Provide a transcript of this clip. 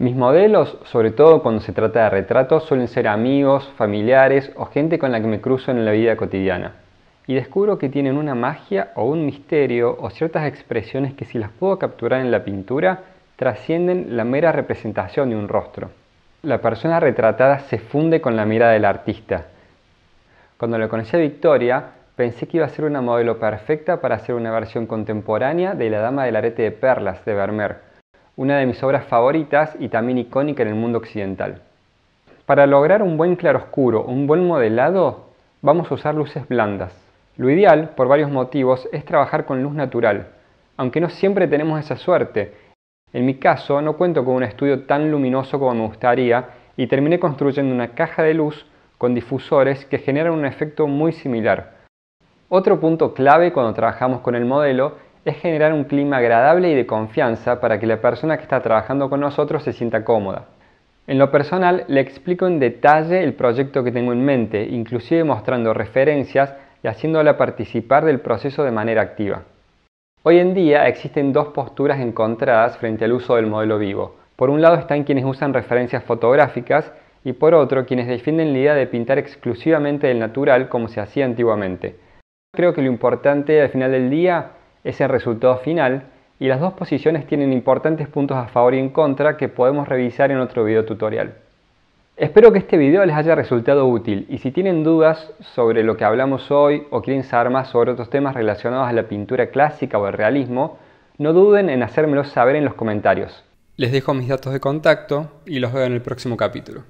Mis modelos, sobre todo cuando se trata de retratos, suelen ser amigos, familiares o gente con la que me cruzo en la vida cotidiana. Y descubro que tienen una magia o un misterio o ciertas expresiones que si las puedo capturar en la pintura, trascienden la mera representación de un rostro. La persona retratada se funde con la mirada del artista. Cuando le conocí a Victoria, pensé que iba a ser una modelo perfecta para hacer una versión contemporánea de La Dama del Arete de Perlas de Vermeer, una de mis obras favoritas y también icónica en el mundo occidental. Para lograr un buen claroscuro, un buen modelado, vamos a usar luces blandas. Lo ideal, por varios motivos, es trabajar con luz natural, aunque no siempre tenemos esa suerte. En mi caso, no cuento con un estudio tan luminoso como me gustaría y terminé construyendo una caja de luz con difusores que generan un efecto muy similar. Otro punto clave cuando trabajamos con el modelo es generar un clima agradable y de confianza para que la persona que está trabajando con nosotros se sienta cómoda. En lo personal, le explico en detalle el proyecto que tengo en mente, inclusive mostrando referencias y haciéndola participar del proceso de manera activa. Hoy en día existen dos posturas encontradas frente al uso del modelo vivo. Por un lado están quienes usan referencias fotográficas y por otro quienes defienden la idea de pintar exclusivamente el natural como se hacía antiguamente. Creo que lo importante al final del día es el resultado final y las dos posiciones tienen importantes puntos a favor y en contra que podemos revisar en otro video tutorial. Espero que este video les haya resultado útil y si tienen dudas sobre lo que hablamos hoy o quieren saber más sobre otros temas relacionados a la pintura clásica o el realismo, no duden en hacérmelo saber en los comentarios. Les dejo mis datos de contacto y los veo en el próximo capítulo.